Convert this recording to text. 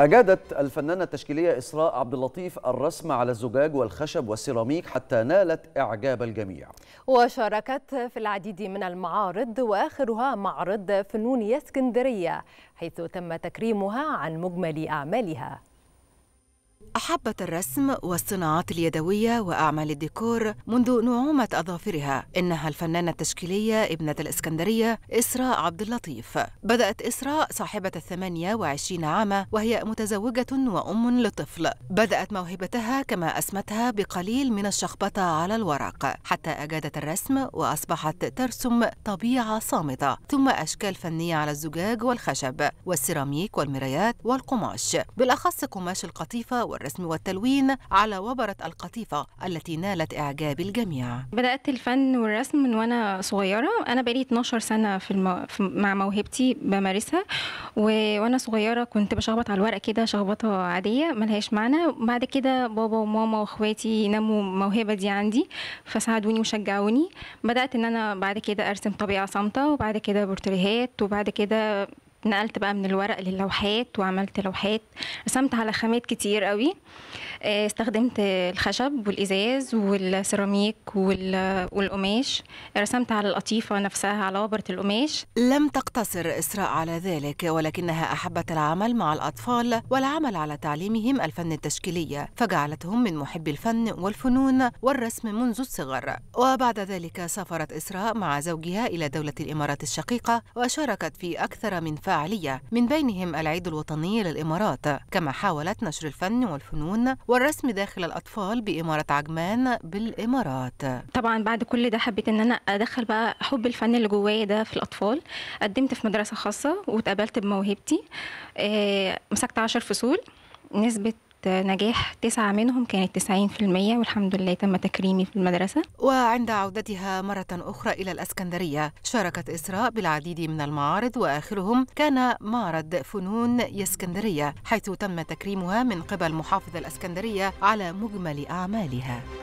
أجادت الفنانة التشكيلية إسراء عبد اللطيف الرسم على الزجاج والخشب والسيراميك حتى نالت إعجاب الجميع. وشاركت في العديد من المعارض وآخرها معرض فنون اسكندرية حيث تم تكريمها عن مجمل أعمالها. أحبت الرسم والصناعات اليدوية وأعمال الديكور منذ نعومة أظافرها إنها الفنانة التشكيلية ابنة الإسكندرية إسراء عبد اللطيف بدأت إسراء صاحبة الثمانية وعشرين عاما وهي متزوجة وأم لطفل بدأت موهبتها كما أسمتها بقليل من الشخبطة على الورق حتى أجادت الرسم وأصبحت ترسم طبيعة صامتة ثم أشكال فنية على الزجاج والخشب والسيراميك والمرايات والقماش بالأخص قماش القطيفة وال الرسم والتلوين على وبرة القطيفة التي نالت إعجاب الجميع بدأت الفن والرسم من وأنا صغيرة أنا بقالي 12 سنة في في... مع موهبتي بمارسها و... وأنا صغيرة كنت بشخبط على الورق كده شخبطة عادية ملهاش معنى بعد كده بابا وماما وإخواتي نموا الموهبة دي عندي فساعدوني وشجعوني بدأت إن أنا بعد كده أرسم طبيعة صامتة وبعد كده بورتريهات وبعد كده نقلت بقى من الورق للوحات وعملت لوحات رسمت على خامات كتير قوي آه، استخدمت الخشب والازاز والسيراميك والقماش رسمت على القطيفه نفسها على وبره القماش لم تقتصر اسراء على ذلك ولكنها احبت العمل مع الاطفال والعمل على تعليمهم الفن التشكيلي فجعلتهم من محبي الفن والفنون والرسم منذ الصغر وبعد ذلك سافرت اسراء مع زوجها الى دوله الامارات الشقيقه وشاركت في اكثر من فعل فعالية من بينهم العيد الوطني للإمارات كما حاولت نشر الفن والفنون والرسم داخل الأطفال بإمارة عجمان بالإمارات طبعا بعد كل ده حبيت إن أنا أدخل بقى حب الفن اللي جوايا ده في الأطفال قدمت في مدرسة خاصة واتقابلت بموهبتي آه، مسكت عشر فصول نسبة نجاح تسعة منهم كانت المية والحمد لله تم تكريمي في المدرسة وعند عودتها مرة أخرى إلى الأسكندرية شاركت إسراء بالعديد من المعارض وآخرهم كان معرض فنون يسكندرية حيث تم تكريمها من قبل محافظ الأسكندرية على مجمل أعمالها